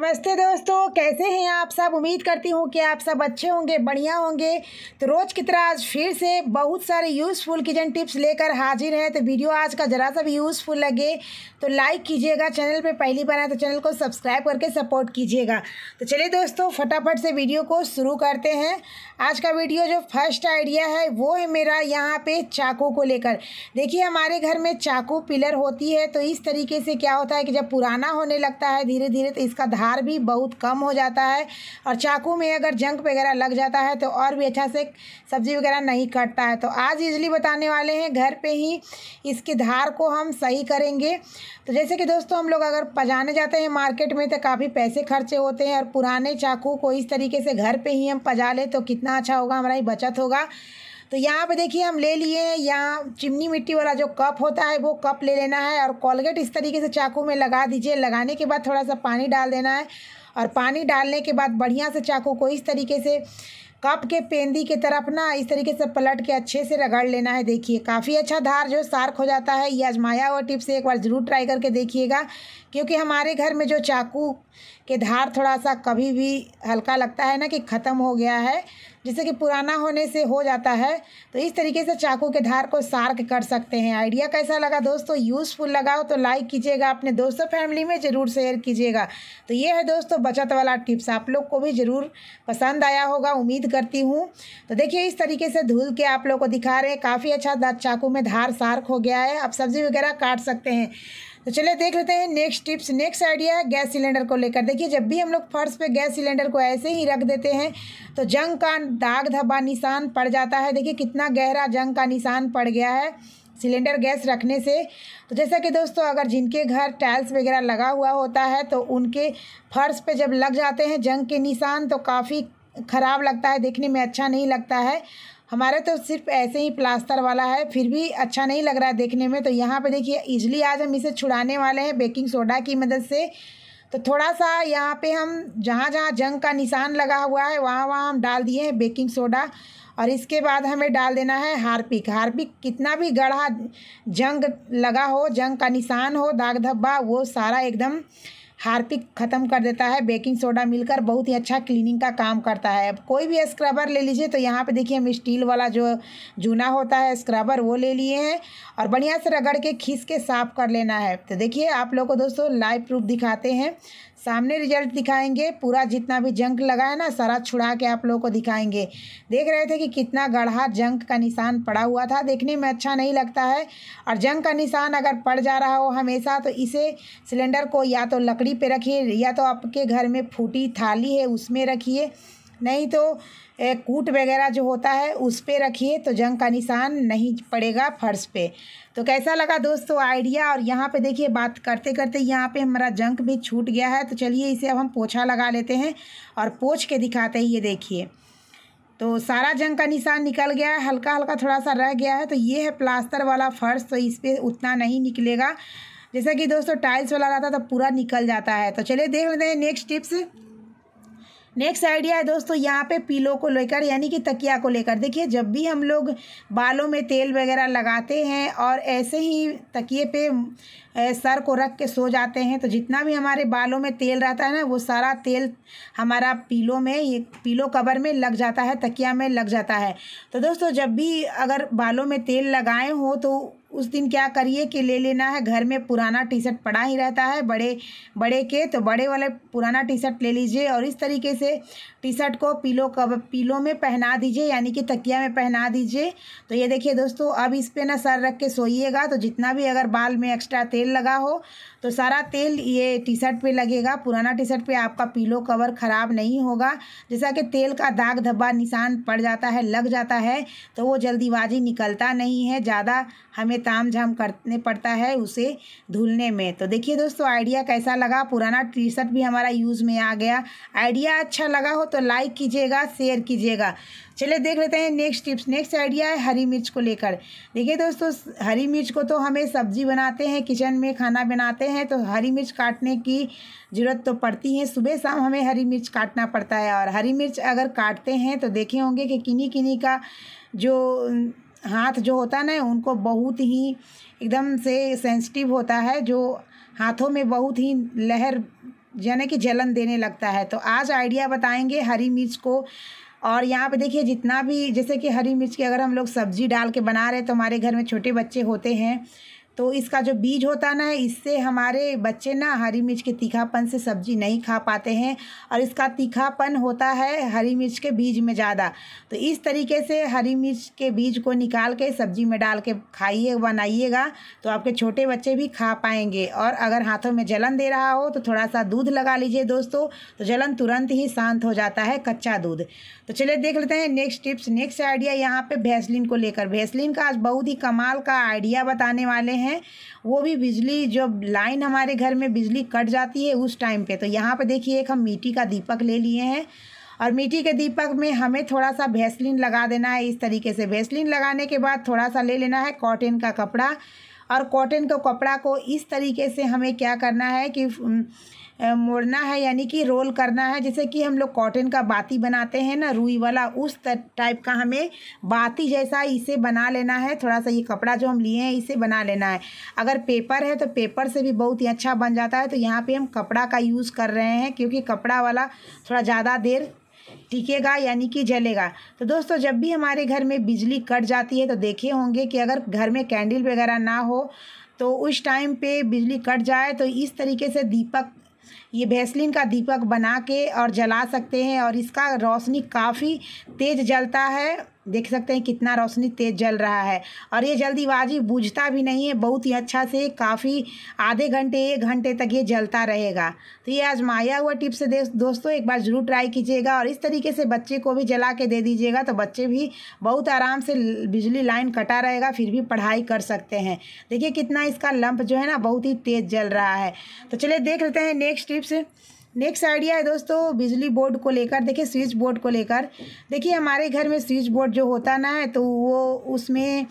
नमस्ते दोस्तों कैसे हैं आप सब उम्मीद करती हूँ कि आप सब अच्छे होंगे बढ़िया होंगे तो रोज़ की तरह आज फिर से बहुत सारे यूज़फुल किचन टिप्स लेकर हाजिर हैं तो वीडियो आज का ज़रा सा भी यूज़फुल लगे तो लाइक कीजिएगा चैनल पे पहली बार आए तो चैनल को सब्सक्राइब करके सपोर्ट कीजिएगा तो चलिए दोस्तों फटाफट से वीडियो को शुरू करते हैं आज का वीडियो जो फर्स्ट आइडिया है वो है मेरा यहाँ पर चाकू को लेकर देखिए हमारे घर में चाकू पिलर होती है तो इस तरीके से क्या होता है कि जब पुराना होने लगता है धीरे धीरे तो इसका धार भी बहुत कम हो जाता है और चाकू में अगर जंक वगैरह लग जाता है तो और भी अच्छा से सब्जी वगैरह नहीं कटता है तो आज इजली बताने वाले हैं घर पे ही इसकी धार को हम सही करेंगे तो जैसे कि दोस्तों हम लोग अगर पजाने जाते हैं मार्केट में तो काफ़ी पैसे खर्चे होते हैं और पुराने चाकू को इस तरीके से घर पर ही हम पजा लें तो कितना अच्छा होगा हमारी बचत होगा तो यहाँ पे देखिए हम ले लिए हैं यहाँ चिमनी मिट्टी वाला जो कप होता है वो कप ले लेना है और कॉलगेट इस तरीके से चाकू में लगा दीजिए लगाने के बाद थोड़ा सा पानी डाल देना है और पानी डालने के बाद बढ़िया से चाकू को इस तरीके से कप के पेंदी के तरफ ना इस तरीके से पलट के अच्छे से रगड़ लेना है देखिए काफ़ी अच्छा धार जो शार्क हो जाता है ये आजमाया हुआ टिप्स एक बार ज़रूर ट्राई करके देखिएगा क्योंकि हमारे घर में जो चाकू के धार थोड़ा सा कभी भी हल्का लगता है ना कि ख़त्म हो गया है जिससे कि पुराना होने से हो जाता है तो इस तरीके से चाकू के धार को सार्क कर सकते हैं आइडिया कैसा लगा दोस्तों यूज़फुल लगा हो तो लाइक कीजिएगा अपने दोस्तों फैमिली में ज़रूर शेयर कीजिएगा तो ये है दोस्तों बचत वाला टिप्स आप लोग को भी ज़रूर पसंद आया होगा उम्मीद करती हूँ तो देखिए इस तरीके से धुल के आप लोग को दिखा रहे हैं काफ़ी अच्छा चाकू में धार सार्क हो गया है आप सब्ज़ी वगैरह काट सकते हैं तो चलिए देख लेते हैं नेक्स्ट टिप्स नेक्स्ट आइडिया है गैस सिलेंडर को लेकर देखिए जब भी हम लोग फर्श पे गैस सिलेंडर को ऐसे ही रख देते हैं तो जंग का दाग धब्बा निशान पड़ जाता है देखिए कितना गहरा जंग का निशान पड़ गया है सिलेंडर गैस रखने से तो जैसा कि दोस्तों अगर जिनके घर टाइल्स वगैरह लगा हुआ होता है तो उनके फर्श पर जब लग जाते हैं जंग के निशान तो काफ़ी ख़राब लगता है देखने में अच्छा नहीं लगता है हमारे तो सिर्फ ऐसे ही प्लास्टर वाला है फिर भी अच्छा नहीं लग रहा है देखने में तो यहाँ पे देखिए इजली आज हम इसे छुड़ाने वाले हैं बेकिंग सोडा की मदद से तो थोड़ा सा यहाँ पे हम जहाँ जहाँ जंग का निशान लगा हुआ है वहाँ वहाँ हम डाल दिए हैं बेकिंग सोडा और इसके बाद हमें डाल देना है हार्पिक हार्पिक कितना भी गढ़ा जंग लगा हो जंग का निशान हो दाग धब्बा वो सारा एकदम हार्पिक ख़त्म कर देता है बेकिंग सोडा मिलकर बहुत ही अच्छा क्लीनिंग का काम करता है अब कोई भी स्क्रबर ले लीजिए तो यहाँ पे देखिए हम स्टील वाला जो जूना होता है स्क्रबर वो ले लिए हैं और बढ़िया से रगड़ के खींच के साफ कर लेना है तो देखिए आप लोग को दोस्तों लाइव प्रूफ दिखाते हैं सामने रिजल्ट दिखाएंगे पूरा जितना भी जंक लगा है ना सारा छुड़ा के आप लोगों को दिखाएंगे देख रहे थे कि कितना गढ़ा जंक का निशान पड़ा हुआ था देखने में अच्छा नहीं लगता है और जंक का निशान अगर पड़ जा रहा हो हमेशा तो इसे सिलेंडर को या तो लकड़ी पे रखिए या तो आपके घर में फूटी थाली है उसमें रखिए नहीं तो एक कूट वगैरह जो होता है उस पर रखिए तो जंग का निशान नहीं पड़ेगा फर्श पे तो कैसा लगा दोस्तों आइडिया और यहाँ पे देखिए बात करते करते यहाँ पे हमारा जंग भी छूट गया है तो चलिए इसे अब हम पोछा लगा लेते हैं और पोछ के दिखाते हैं ये देखिए तो सारा जंग का निशान निकल गया है हल्का हल्का थोड़ा सा रह गया है तो ये है प्लास्टर वाला फर्श तो इस पर उतना नहीं निकलेगा जैसा कि दोस्तों टाइल्स वाला रहता तो पूरा निकल जाता है तो चलिए देख लेते हैं नेक्स्ट टिप्स नेक्स्ट आइडिया है दोस्तों यहाँ पे पीलो को लेकर यानी कि तकिया को लेकर देखिए जब भी हम लोग बालों में तेल वगैरह लगाते हैं और ऐसे ही तकिए पे सर को रख के सो जाते हैं तो जितना भी हमारे बालों में तेल रहता है ना वो सारा तेल हमारा पीलो में ये पीलो कवर में लग जाता है तकिया में लग जाता है तो दोस्तों जब भी अगर बालों में तेल लगाए हो तो उस दिन क्या करिए कि ले लेना है घर में पुराना टी शर्ट पड़ा ही रहता है बड़े बड़े के तो बड़े वाले पुराना टी शर्ट ले लीजिए और इस तरीके से टी शर्ट को पीलो कब पीलो में पहना दीजिए यानी कि तकिया में पहना दीजिए तो ये देखिए दोस्तों अब इस पर ना सर रख के सोइएगा तो जितना भी अगर बाल में एक्स्ट्रा तेल लगा हो तो सारा तेल ये टी शर्ट पर लगेगा पुराना टी शर्ट पर आपका पीलो कवर ख़राब नहीं होगा जैसा कि तेल का दाग धब्बा निशान पड़ जाता है लग जाता है तो वो जल्दीबाजी निकलता नहीं है ज़्यादा हमें में ताम झाम करने पड़ता है उसे धुलने में तो देखिए दोस्तों आइडिया कैसा लगा पुराना टी शर्ट भी हमारा यूज़ में आ गया आइडिया अच्छा लगा हो तो लाइक कीजिएगा शेयर कीजिएगा चलिए देख लेते हैं नेक्स्ट टिप्स नेक्स्ट आइडिया है हरी मिर्च को लेकर देखिए दोस्तों हरी मिर्च को तो हमें सब्जी बनाते हैं किचन में खाना बनाते हैं तो हरी मिर्च काटने की ज़रूरत तो पड़ती है सुबह शाम हमें हरी मिर्च काटना पड़ता है और हरी मिर्च अगर काटते हैं तो देखे होंगे कि किन्हीं किन्हीं का जो हाथ जो होता है ना उनको बहुत ही एकदम से सेंसिटिव होता है जो हाथों में बहुत ही लहर यानी कि जलन देने लगता है तो आज आइडिया बताएंगे हरी मिर्च को और यहाँ पे देखिए जितना भी जैसे कि हरी मिर्च की अगर हम लोग सब्ज़ी डाल के बना रहे तो हमारे घर में छोटे बच्चे होते हैं तो इसका जो बीज होता ना इससे हमारे बच्चे ना हरी मिर्च के तीखापन से सब्जी नहीं खा पाते हैं और इसका तीखापन होता है हरी मिर्च के बीज में ज़्यादा तो इस तरीके से हरी मिर्च के बीज को निकाल के सब्जी में डाल के खाइए बनाइएगा तो आपके छोटे बच्चे भी खा पाएंगे और अगर हाथों में जलन दे रहा हो तो थोड़ा सा दूध लगा लीजिए दोस्तों तो जलन तुरंत ही शांत हो जाता है कच्चा दूध तो चलिए देख लेते हैं नेक्स्ट टिप्स नेक्स्ट आइडिया यहाँ पर भैसलिन को लेकर भैसलिन का आज बहुत ही कमाल का आइडिया बताने वाले हैं हैं वो भी बिजली जब लाइन हमारे घर में बिजली कट जाती है उस टाइम पे तो यहाँ पे देखिए एक हम मिट्टी का दीपक ले लिए हैं और मिट्टी के दीपक में हमें थोड़ा सा भैसलिन लगा देना है इस तरीके से भैसलिन लगाने के बाद थोड़ा सा ले लेना है कॉटन का कपड़ा और कॉटन के कपड़ा को इस तरीके से हमें क्या करना है कि मोड़ना है यानी कि रोल करना है जैसे कि हम लोग कॉटन का बाती बनाते हैं ना रुई वाला उस टाइप का हमें बाती जैसा इसे बना लेना है थोड़ा सा ये कपड़ा जो हम लिए हैं इसे बना लेना है अगर पेपर है तो पेपर से भी बहुत ही अच्छा बन जाता है तो यहाँ पर हम कपड़ा का यूज़ कर रहे हैं क्योंकि कपड़ा वाला थोड़ा ज़्यादा देर टिकेगा यानी कि जलेगा तो दोस्तों जब भी हमारे घर में बिजली कट जाती है तो देखे होंगे कि अगर घर में कैंडल वगैरह ना हो तो उस टाइम पे बिजली कट जाए तो इस तरीके से दीपक ये भैसलिन का दीपक बना के और जला सकते हैं और इसका रोशनी काफ़ी तेज़ जलता है देख सकते हैं कितना रोशनी तेज़ जल रहा है और ये जल्दीबाजी बुझता भी नहीं है बहुत ही अच्छा से काफ़ी आधे घंटे एक घंटे तक ये जलता रहेगा तो ये आजमाया हुआ टिप्स दोस्तों एक बार ज़रूर ट्राई कीजिएगा और इस तरीके से बच्चे को भी जला के दे दीजिएगा तो बच्चे भी बहुत आराम से बिजली लाइन कटा रहेगा फिर भी पढ़ाई कर सकते हैं देखिए कितना इसका लंप जो है ना बहुत ही तेज़ जल रहा है तो चलिए देख लेते हैं नेक्स्ट टिप्स नेक्स्ट आइडिया है दोस्तों बिजली बोर्ड को लेकर देखिए स्विच बोर्ड को लेकर देखिए हमारे घर में स्विच बोर्ड जो होता ना है तो वो उसमें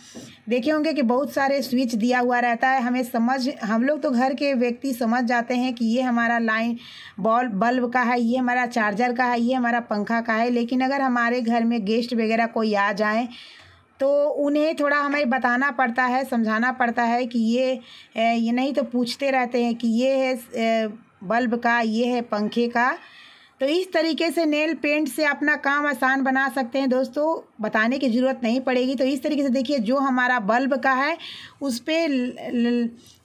देखे होंगे कि बहुत सारे स्विच दिया हुआ रहता है हमें समझ हम लोग तो घर के व्यक्ति समझ जाते हैं कि ये हमारा लाइन बॉल बल्ब का है ये हमारा चार्जर का है ये हमारा पंखा का है लेकिन अगर हमारे घर में गेस्ट वगैरह कोई आ जाए तो उन्हें थोड़ा हमें बताना पड़ता है समझाना पड़ता है कि ये ये नहीं तो पूछते रहते हैं कि ये है बल्ब का ये है पंखे का तो इस तरीके से नेल पेंट से अपना काम आसान बना सकते हैं दोस्तों बताने की ज़रूरत नहीं पड़ेगी तो इस तरीके से देखिए जो हमारा बल्ब का है उस पर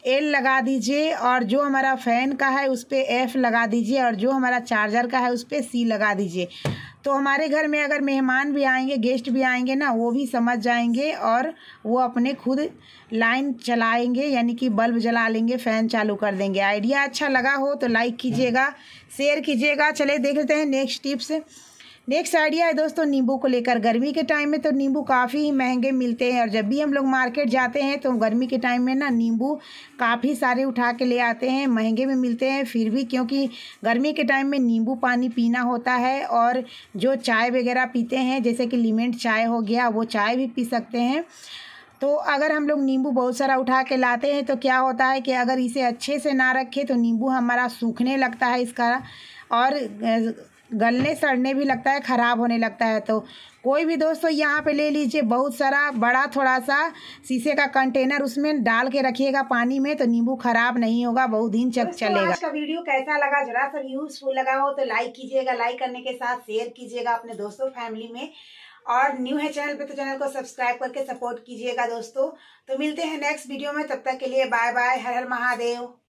एल लगा दीजिए और जो हमारा फ़ैन का है उस पर एफ़ लगा दीजिए और जो हमारा चार्जर का है उस पर सी लगा दीजिए तो हमारे घर में अगर मेहमान भी आएंगे गेस्ट भी आएंगे ना वो भी समझ जाएंगे और वो अपने खुद लाइन चलाएंगे यानी कि बल्ब जला लेंगे फ़ैन चालू कर देंगे आइडिया अच्छा लगा हो तो लाइक कीजिएगा शेयर कीजिएगा चले देख लेते हैं नेक्स्ट टिप्स नेक्स्ट आइडिया है दोस्तों नींबू को लेकर गर्मी के टाइम में तो नींबू काफ़ी ही महंगे मिलते हैं और जब भी हम लोग मार्केट जाते हैं तो गर्मी के टाइम में ना नींबू काफ़ी सारे उठा के ले आते हैं महंगे में मिलते हैं फिर भी क्योंकि गर्मी के टाइम में नींबू पानी पीना होता है और जो चाय वगैरह पीते हैं जैसे कि लिमेंट चाय हो गया वो चाय भी पी सकते हैं तो अगर हम लोग नींबू बहुत सारा उठा के लाते हैं तो क्या होता है कि अगर इसे अच्छे से ना रखें तो नींबू हमारा सूखने लगता है इसका और गलने सड़ने भी लगता है ख़राब होने लगता है तो कोई भी दोस्तों यहाँ पे ले लीजिए बहुत सारा बड़ा थोड़ा सा शीशे का कंटेनर उसमें डाल के रखिएगा पानी में तो नींबू खराब नहीं होगा बहुत दिन चल चलेगा आज का वीडियो कैसा लगा जरा सा यूजफुल लगा हो तो लाइक कीजिएगा लाइक करने के साथ शेयर कीजिएगा अपने दोस्तों फैमिली में और न्यू है चैनल पे तो चैनल को सब्सक्राइब करके सपोर्ट कीजिएगा दोस्तों तो मिलते हैं नेक्स्ट वीडियो में तब तक के लिए बाय बाय हर हर महादेव